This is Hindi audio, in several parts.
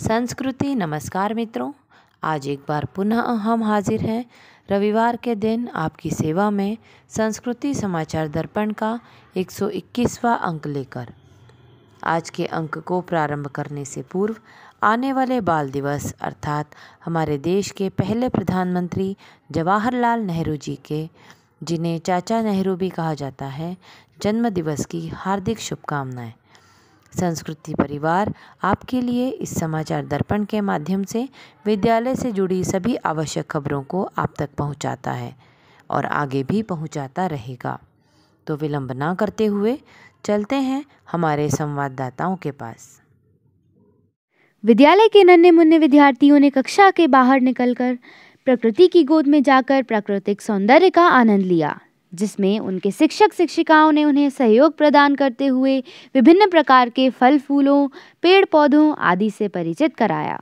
संस्कृति नमस्कार मित्रों आज एक बार पुनः हम हाजिर हैं रविवार के दिन आपकी सेवा में संस्कृति समाचार दर्पण का 121वां अंक लेकर आज के अंक को प्रारंभ करने से पूर्व आने वाले बाल दिवस अर्थात हमारे देश के पहले प्रधानमंत्री जवाहरलाल नेहरू जी के जिन्हें चाचा नेहरू भी कहा जाता है जन्म दिवस की हार्दिक शुभकामनाएं संस्कृति परिवार आपके लिए इस समाचार दर्पण के माध्यम से विद्यालय से जुड़ी सभी आवश्यक खबरों को आप तक पहुंचाता है और आगे भी पहुंचाता रहेगा तो विलंब ना करते हुए चलते हैं हमारे संवाददाताओं के पास विद्यालय के नन्हे मुन्ने विद्यार्थियों ने कक्षा के बाहर निकलकर प्रकृति की गोद में जाकर प्राकृतिक सौंदर्य का आनंद लिया जिसमें उनके शिक्षक शिक्षिकाओं ने उन्हें सहयोग प्रदान करते हुए विभिन्न प्रकार के फल फूलों पेड़ पौधों आदि से परिचित कराया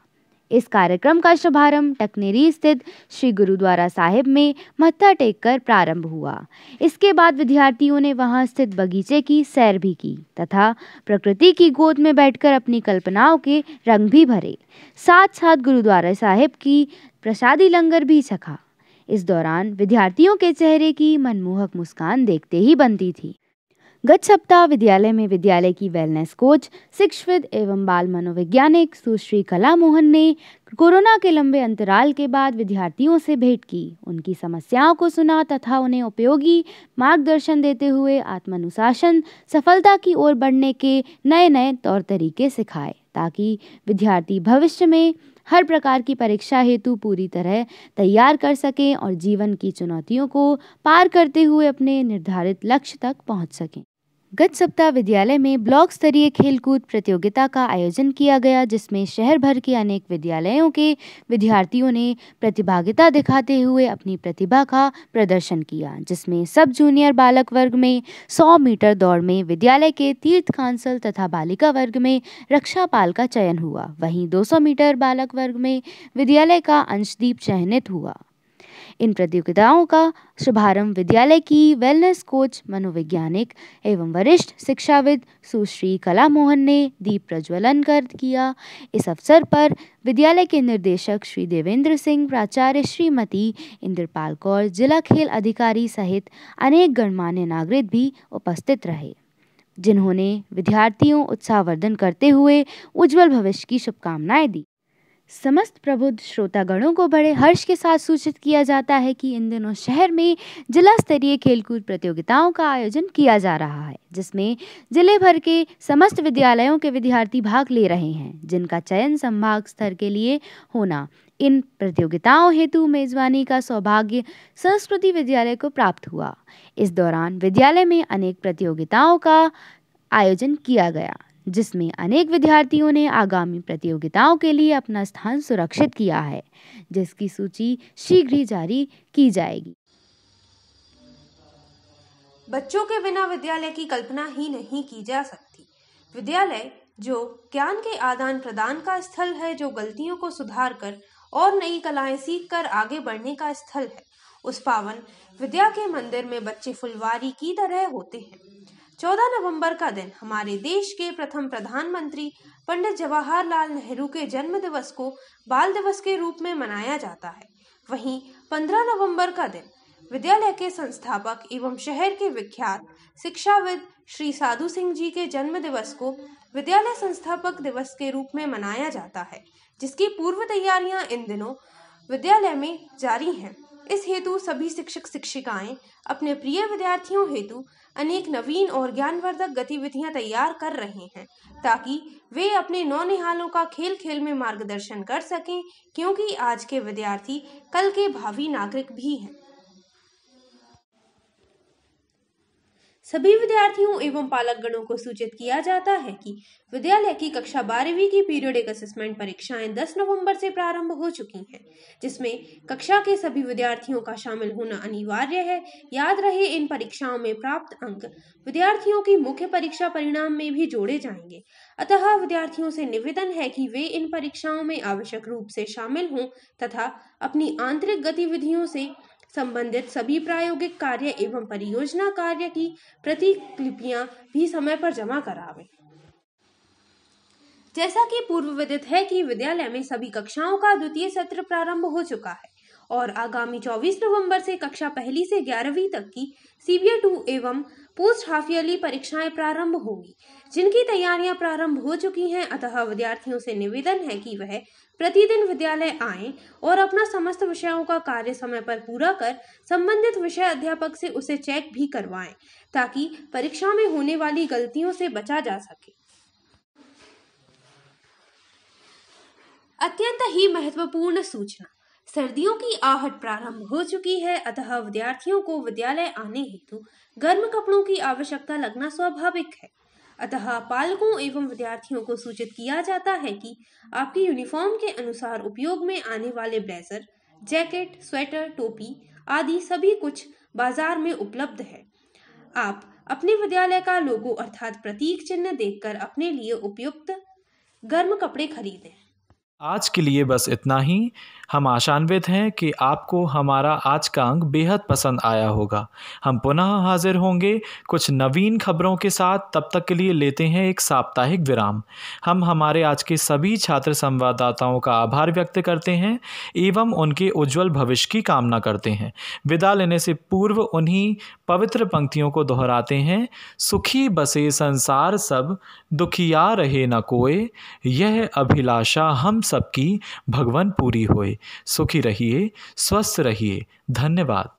इस कार्यक्रम का शुभारंभ टकनेरी स्थित श्री गुरुद्वारा साहिब में मत्था टेक कर प्रारंभ हुआ इसके बाद विद्यार्थियों ने वहां स्थित बगीचे की सैर भी की तथा प्रकृति की गोद में बैठकर अपनी कल्पनाओं के रंग भी भरे साथ साथ गुरुद्वारा साहिब की प्रसादी लंगर भी चखा इस दौरान विद्यार्थियों के चेहरे की मनमोहक मुस्कान देखते ही बनती थी गत सप्ताह विद्यालय में विद्यालय की वेलनेस कोच शिक्षविद एवं बाल मनोवैज्ञानिक सुश्री कला मोहन ने कोरोना के लंबे अंतराल के बाद विद्यार्थियों से भेंट की उनकी समस्याओं को सुना तथा उन्हें उपयोगी मार्गदर्शन देते हुए आत्मानुशासन सफलता की ओर बढ़ने के नए नए तौर तरीके सिखाए ताकि विद्यार्थी भविष्य में हर प्रकार की परीक्षा हेतु पूरी तरह तैयार कर सकें और जीवन की चुनौतियों को पार करते हुए अपने निर्धारित लक्ष्य तक पहुँच सकें गत सप्ताह विद्यालय में ब्लॉक स्तरीय खेलकूद प्रतियोगिता का आयोजन किया गया जिसमें शहर भर के अनेक विद्यालयों के विद्यार्थियों ने प्रतिभागिता दिखाते हुए अपनी प्रतिभा का प्रदर्शन किया जिसमें सब जूनियर बालक वर्ग में 100 मीटर दौड़ में विद्यालय के तीर्थ कांसल तथा बालिका वर्ग में रक्षा पाल का चयन हुआ वहीं दो मीटर बालक वर्ग में विद्यालय का अंशदीप चयनित हुआ इन प्रतियोगिताओं का शुभारंभ विद्यालय की वेलनेस कोच मनोवैज्ञानिक एवं वरिष्ठ शिक्षाविद सुश्री कला मोहन ने दीप प्रज्वलन कर किया इस अवसर पर विद्यालय के निर्देशक श्री देवेंद्र सिंह प्राचार्य श्रीमती इंद्रपाल कौर जिला खेल अधिकारी सहित अनेक गणमान्य नागरिक भी उपस्थित रहे जिन्होंने विद्यार्थियों उत्साहवर्धन करते हुए उज्जवल भविष्य की शुभकामनाएं दी समस्त प्रबुद्ध श्रोतागणों को बड़े हर्ष के साथ सूचित किया जाता है कि इन दिनों शहर में जिला स्तरीय खेलकूद प्रतियोगिताओं का आयोजन किया जा रहा है जिसमें जिले भर के समस्त विद्यालयों के विद्यार्थी भाग ले रहे हैं जिनका चयन संभाग स्तर के लिए होना इन प्रतियोगिताओं हेतु मेजबानी का सौभाग्य संस्कृति विद्यालय को प्राप्त हुआ इस दौरान विद्यालय में अनेक प्रतियोगिताओं का आयोजन किया गया जिसमें अनेक विद्यार्थियों ने आगामी प्रतियोगिताओं के लिए अपना स्थान सुरक्षित किया है जिसकी सूची शीघ्र ही जारी की जाएगी बच्चों के बिना विद्यालय की कल्पना ही नहीं की जा सकती विद्यालय जो ज्ञान के आदान प्रदान का स्थल है जो गलतियों को सुधार कर और नई कलाएं सीख कर आगे बढ़ने का स्थल है उस पावन विद्या के मंदिर में बच्चे फुलवारी की तरह होते हैं 14 नवंबर का दिन हमारे देश के प्रथम प्रधानमंत्री पंडित जवाहरलाल नेहरू के जन्म दिवस को बाल दिवस के रूप में मनाया जाता है वहीं 15 नवंबर का दिन विद्यालय के संस्थापक एवं शहर के विख्यात शिक्षाविद श्री साधु सिंह जी के जन्म दिवस को विद्यालय संस्थापक दिवस के रूप में मनाया जाता है जिसकी पूर्व तैयारियां इन दिनों विद्यालय में जारी हैं इस हेतु सभी शिक्षक शिक्षिकाएं अपने प्रिय विद्यार्थियों हेतु अनेक नवीन और ज्ञानवर्धक गतिविधियां तैयार कर रहे हैं ताकि वे अपने नौनिहालों का खेल खेल में मार्गदर्शन कर सकें क्योंकि आज के विद्यार्थी कल के भावी नागरिक भी हैं सभी विद्यार्थियों एवं पालक गणों को सूचित किया जाता है कि विद्यालय की कक्षा बारहवीं की पीरियडिक असेसमेंट परीक्षाएं 10 नवंबर से प्रारंभ हो चुकी हैं जिसमें कक्षा के सभी विद्यार्थियों का शामिल होना अनिवार्य है याद रहे इन परीक्षाओं में प्राप्त अंक विद्यार्थियों की मुख्य परीक्षा परिणाम में भी जोड़े जाएंगे अतः विद्यार्थियों से निवेदन है कि वे इन परीक्षाओं में आवश्यक रूप से शामिल हों तथा अपनी आंतरिक गतिविधियों से संबंधित सभी प्रायोगिक कार्य एवं परियोजना कार्य की प्रतिलिपियां भी समय पर जमा करावे जैसा कि पूर्व विदित है कि विद्यालय में सभी कक्षाओं का द्वितीय सत्र प्रारंभ हो चुका है और आगामी 24 नवंबर से कक्षा पहली से ग्यारहवीं तक की सीबीए टू एवं पोस्ट हाफ ईयरली परीक्षाएं प्रारंभ होगी जिनकी तैयारियां प्रारंभ हो चुकी हैं अतः विद्यार्थियों से निवेदन है कि वह प्रतिदिन विद्यालय आए और अपना समस्त विषयों का कार्य समय पर पूरा कर संबंधित विषय अध्यापक से उसे चेक भी करवाएं ताकि परीक्षा में होने वाली गलतियों से बचा जा सके अत्यंत ही महत्वपूर्ण सूचना सर्दियों की आहट प्रारंभ हो चुकी है अतः विद्यार्थियों को विद्यालय आने हेतु गर्म कपड़ों की आवश्यकता लगना स्वाभाविक है अतः पालकों एवं विद्यार्थियों को सूचित किया जाता है कि आपकी यूनिफॉर्म के अनुसार उपयोग में आने वाले ब्लेजर जैकेट स्वेटर टोपी आदि सभी कुछ बाजार में उपलब्ध है आप अपने विद्यालय का लोगो अर्थात प्रतीक चिन्ह देखकर अपने लिए उपयुक्त गर्म कपड़े खरीदें आज के लिए बस इतना ही हम आशान्वित हैं कि आपको हमारा आज का अंक बेहद पसंद आया होगा हम पुनः हाजिर होंगे कुछ नवीन खबरों के साथ तब तक के लिए लेते हैं एक साप्ताहिक विराम हम हमारे आज के सभी छात्र संवाददाताओं का आभार व्यक्त करते हैं एवं उनके उज्जवल भविष्य की कामना करते हैं विदा लेने से पूर्व उन्हीं पवित्र पंक्तियों को दोहराते हैं सुखी बसे संसार सब दुखिया रहे न कोय यह अभिलाषा हम सबकी भगवान पूरी होए सुखी रहिए स्वस्थ रहिए धन्यवाद